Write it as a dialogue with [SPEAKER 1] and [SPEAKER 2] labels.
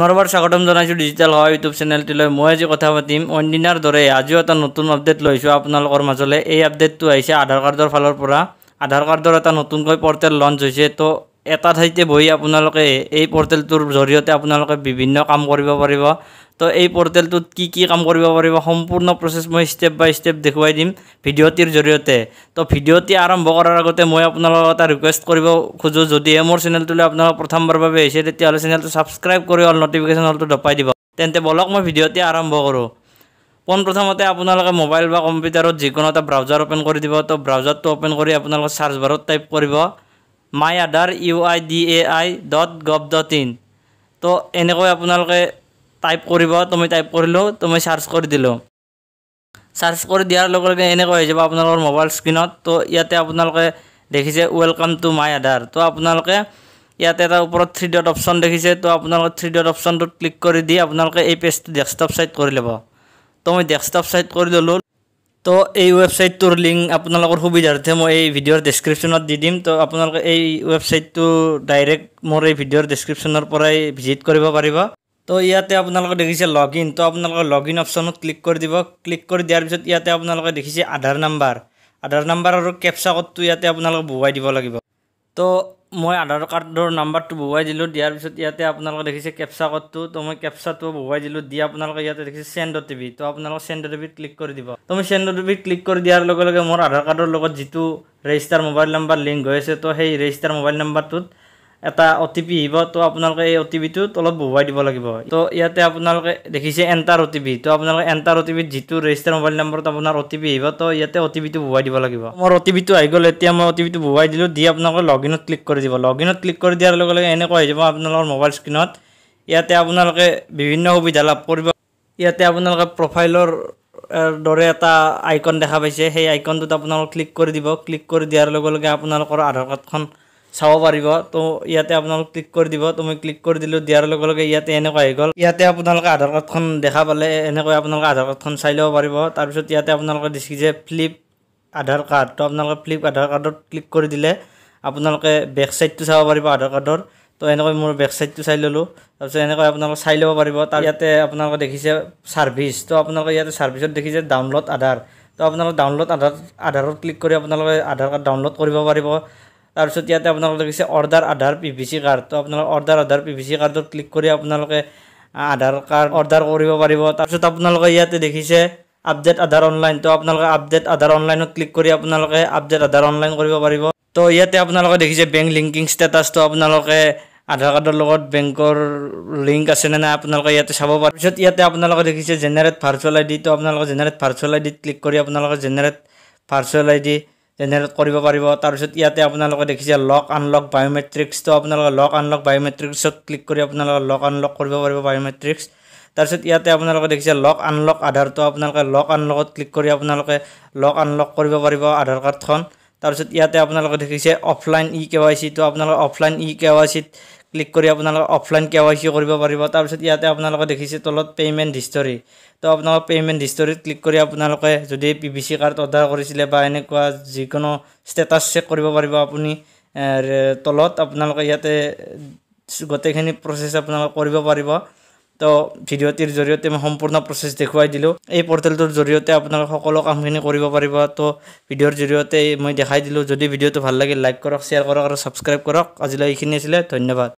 [SPEAKER 1] পুনৰবাৰ স্বাগতম জনাইছোঁ ডিজিটেল হোৱা ইউটিউব চেনেলটিলৈ মই আজি কথা পাতিম অন্যদিনাৰ দৰে আজিও এটা নতুন আপডেট লৈছোঁ আপোনালোকৰ মাজলৈ এই আপডেটটো আহিছে আধাৰ কাৰ্ডৰ ফালৰ পৰা আধাৰ কাৰ্ডৰ এটা নতুনকৈ পৰ্টেল লঞ্চ হৈছে তো এটা ঠাইতে বহি আপোনালোকে এই পৰ্টেলটোৰ জৰিয়তে আপোনালোকে বিভিন্ন কাম কৰিব পাৰিব তো এই পৰ্টেলটোত কি কি কাম কৰিব পাৰিব সম্পূৰ্ণ প্ৰচেছ মই ষ্টেপ বাই ষ্টেপ দেখুৱাই দিম ভিডিঅ'টিৰ জৰিয়তে তো ভিডিঅ'টি আৰম্ভ কৰাৰ আগতে মই আপোনালোকক এটা ৰিকুৱেষ্ট কৰিব খোজোঁ যদিহে মোৰ চেনেলটোলৈ আপোনালোকৰ প্ৰথমবাৰৰ বাবে আহিছে তেতিয়াহ'লে চেনেলটো ছাবস্ক্ৰাইব কৰি অল নটিফিকেশ্যন অলটো দপাই দিব তেন্তে বলক মই ভিডিঅ'টি আৰম্ভ কৰোঁ পোনপ্ৰথমতে আপোনালোকে মোবাইল বা কম্পিউটাৰত যিকোনো এটা ব্ৰাউজাৰ অ'পেন কৰি দিব তো ব্ৰাউজাৰটো অ'পেন কৰি আপোনালোকে চাৰ্চ বাৰত টাইপ কৰিব my Aadhaar U I D A I dot gov dot in তো এনেকৈ আপোনালোকে টাইপ কৰিব তো মই টাইপ কৰিলোঁ তো মই চাৰ্চ কৰি দিলোঁ চাৰ্চ কৰি দিয়াৰ লগে লগে এনেকৈ হৈ যাব আপোনালোকৰ মোবাইল স্ক্ৰীণত তো ইয়াতে আপোনালোকে দেখিছে ৱেলকাম টু মাই আধাৰ তো আপোনালোকে ইয়াতে এটা ওপৰত থ্ৰী ডট অপশ্যন দেখিছে তো আপোনালোকে থ্ৰী ডট অপশ্যনটোত ক্লিক কৰি দি আপোনালোকে এই পেজটো ডেস্কটপ ছাইট কৰি ল'ব তো মই ডেস্কটপ ছাইট কৰি ল'লোঁ তো এই ৱেবছাইটটোৰ লিংক আপোনালোকৰ সুবিধাৰ্থে মই এই ভিডিঅ'ৰ ডেছক্ৰিপশ্যনত দি দিম তো আপোনালোকে এই ৱেবছাইটটো ডাইৰেক্ট মোৰ এই ভিডিঅ'ৰ ডেছক্ৰিপশ্যনৰ পৰাই ভিজিট কৰিব পাৰিব তো ইয়াতে আপোনালোকে দেখিছে লগ ইন তো আপোনালোকে লগ ইন অপশ্যনত ক্লিক কৰি দিব ক্লিক কৰি দিয়াৰ পিছত ইয়াতে আপোনালোকে দেখিছে আধাৰ নাম্বাৰ আধাৰ নাম্বাৰ আৰু কেপচা কোডটো ইয়াতে আপোনালোকে বহুৱাই দিব লাগিব তো মই আধাৰ কাৰ্ডৰ নাম্বাৰটো বহুৱাই দিলোঁ দিয়াৰ পিছত ইয়াতে আপোনালোকে দেখিছে কেপচা কডটো তো মই কেপচাটো বহুৱাই দিলোঁ দি আপোনালোকে ইয়াতে দেখিছে চেণ্ড অ' টি ভি তো আপোনালোকে চেণ্ড অ' টি ভিত ক্লিক কৰি দিব তো মই চেণ্ড অ' টি ভিত ক্লিক কৰি দিয়াৰ লগে লগে মোৰ আধাৰ কাৰ্ডৰ লগত যিটো ৰেজিষ্টাৰ মোবাইল নাম্বাৰ লিংক হৈ আছে তো সেই ৰেজিষ্টাৰ মোবাইল নাম্বাৰটোত এটা অ টি পি আহিব তো আপোনালোকে এই অ টি পিটো তলত বহুৱাই দিব লাগিব তো ইয়াতে আপোনালোকে দেখিছে এণ্টাৰ অ টি পি তো আপোনালোকে এণ্টাৰ অ টি পিত যিটো ৰেজিষ্টাৰ মোবাইল নম্বৰত আপোনাৰ অ টি পি আহিব তো ইয়াতে অ টি পিটো বহুৱাই দিব লাগিব মোৰ অ টি পিটো আহি গ'ল এতিয়া মই অ টি পিটো বহুৱাই দিলোঁ দি আপোনালোকে লগ ইনত ক্লিক কৰি দিব লগ ইনত ক্লিক কৰি দিয়াৰ লগে লগে এনেকুৱা হৈ যাব আপোনালোকৰ মোবাইল স্ক্ৰীণত ইয়াতে আপোনালোকে বিভিন্ন সুবিধা লাভ কৰিব ইয়াতে আপোনালোকে প্ৰফাইলৰ দৰে এটা আইকন দেখা পাইছে সেই আইকনটোত আপোনালোকে ক্লিক কৰি দিব ক্লিক কৰি দিয়াৰ লগে লগে আপোনালোকৰ আধাৰ কাৰ্ডখন চাব পাৰিব তো ইয়াতে আপোনালোক ক্লিক কৰি দিব তো মই ক্লিক কৰি দিলোঁ দিয়াৰ লগে লগে ইয়াতে এনেকুৱা হৈ গ'ল ইয়াতে আপোনালোকে আধাৰ কাৰ্ডখন দেখা পালে এনেকৈ আপোনালোকে আধাৰ কাৰ্ডখন চাই ল'ব পাৰিব তাৰপিছত ইয়াতে আপোনালোকে দেখি যে ফ্লিপ আধাৰ কাৰ্ড তো আপোনালোকে ফ্লিপ আধাৰ কাৰ্ডত ক্লিক কৰি দিলে আপোনালোকে বেক চাইডটো চাব পাৰিব আধাৰ কাৰ্ডৰ তো এনেকৈ মোৰ বেক চাইডটো চাই ল'লোঁ তাৰপিছত এনেকৈ আপোনালোকে চাই ল'ব পাৰিব তাৰ ইয়াতে আপোনালোকে দেখিছে ছাৰ্ভিচ তো আপোনালোকে ইয়াতে ছাৰ্ভিচত দেখিছে ডাউনলোড আধাৰ তো আপোনালোকে ডাউনলোড আধাৰ আধাৰত ক্লিক কৰি আপোনালোকে আধাৰ কাৰ্ড ডাউনলোড কৰিব পাৰিব তাৰপিছত ইয়াতে আপোনালোকে দেখিছে order Aadhaar P V C card তো আপোনালোকে order Aadhaar P V C কাৰ্ডত ক্লিক কৰি আপোনালোকে আধাৰ কাৰ্ড অৰ্ডাৰ কৰিব পাৰিব তাৰপিছত আপোনালোকে ইয়াতে দেখিছে আপডেট আধাৰ অনলাইন তো আপোনালোকে আপডেট আধাৰ অনলাইনত ক্লিক কৰি আপোনালোকে আপডেট আধাৰ অনলাইন কৰিব পাৰিব তো ইয়াতে আপোনালোকে দেখিছে বেংক লিংকিং ষ্টেটাছটো আপোনালোকে আধাৰ কাৰ্ডৰ লগত বেংকৰ লিংক আছেনে নাই আপোনালোকে ইয়াতে চাব পাৰে পিছত ইয়াতে আপোনালোকে দেখিছে জেনেৰেট ভাৰ্চুৱেল আই ডি তো আপোনালোকে জেনেৰেট ভাৰ্চুৱেল আই ডিত ক্লিক কৰি আপোনালোকে generate virtual I D generate কৰিব পাৰিব তাৰপিছত ইয়াতে আপোনালোকে দেখিছে লক আনলক বায়'মেট্ৰিক্সটো আপোনালোকে লক আনলক বায়োমেট্ৰিক্সত ক্লিক কৰি আপোনালোকে লক আনলক কৰিব পাৰিব বায়োমেট্ৰিক্স তাৰপিছত ইয়াতে আপোনালোকে দেখিছে লক আনলক আধাৰটো আপোনালোকে লক আনলকত ক্লিক কৰি আপোনালোকে লক আনলক কৰিব পাৰিব আধাৰ কাৰ্ডখন তাৰপিছত ইয়াতে আপোনালোকে দেখিছে অফলাইন ই কে ৱাই চিটো আপোনালোকে অফলাইন ই কে ৱাই চিত ক্লিক কৰি আপোনালোকে অফলাইন কে ৱাই চি কৰিব পাৰিব তাৰপিছত ইয়াতে আপোনালোকে দেখিছে তলত পে'মেণ্ট হিষ্টৰী তো আপোনালোকে পে'মেণ্ট হিষ্টৰীত ক্লিক কৰি আপোনালোকে যদি P V C card order কৰিছিলে বা এনেকুৱা যিকোনো ষ্টেটাছ চেক কৰিব পাৰিব আপুনি তলত আপোনালোকে ইয়াতে গোটেইখিনি প্ৰচেছ আপোনালোকে কৰিব পাৰিব তো ভিডিঅ'টিৰ জৰিয়তে মই সম্পূৰ্ণ প্ৰচেছ দেখুৱাই দিলোঁ এই পৰ্টেলটোৰ জৰিয়তে আপোনালোকে সকলো কামখিনি কৰিব পাৰিব তো ভিডিঅ'ৰ জৰিয়তে মই দেখাই দিলোঁ যদি ভিডিঅ'টো ভাল লাগে লাইক কৰক শ্বেয়াৰ কৰক আৰু ছাবস্ক্ৰাইব কৰক আজিলৈ এইখিনি আছিলে ধন্যবাদ